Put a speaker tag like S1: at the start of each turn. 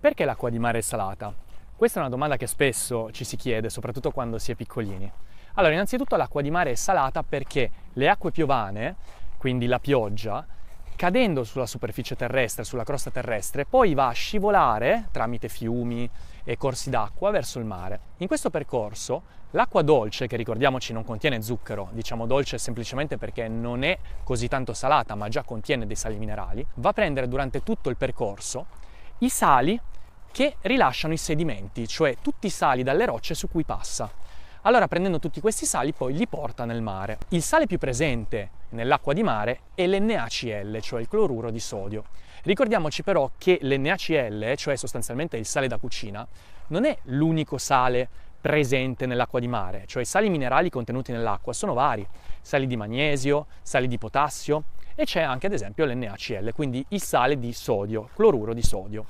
S1: Perché l'acqua di mare è salata? Questa è una domanda che spesso ci si chiede, soprattutto quando si è piccolini. Allora, innanzitutto l'acqua di mare è salata perché le acque piovane, quindi la pioggia, cadendo sulla superficie terrestre, sulla crosta terrestre, poi va a scivolare tramite fiumi e corsi d'acqua verso il mare. In questo percorso l'acqua dolce, che ricordiamoci non contiene zucchero, diciamo dolce semplicemente perché non è così tanto salata ma già contiene dei sali minerali, va a prendere durante tutto il percorso i sali che rilasciano i sedimenti, cioè tutti i sali dalle rocce su cui passa. Allora prendendo tutti questi sali poi li porta nel mare. Il sale più presente nell'acqua di mare è l'NaCl, cioè il cloruro di sodio. Ricordiamoci però che l'NaCl, cioè sostanzialmente il sale da cucina, non è l'unico sale presente nell'acqua di mare, cioè i sali minerali contenuti nell'acqua sono vari, sali di magnesio, sali di potassio e c'è anche ad esempio l'NaCl, quindi il sale di sodio, cloruro di sodio.